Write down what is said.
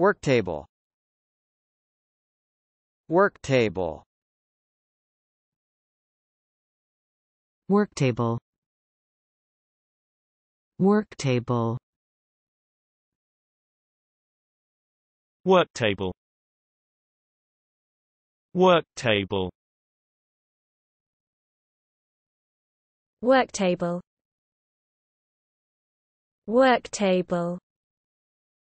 Worktable Worktable Worktable Worktable Worktable Worktable Worktable Worktable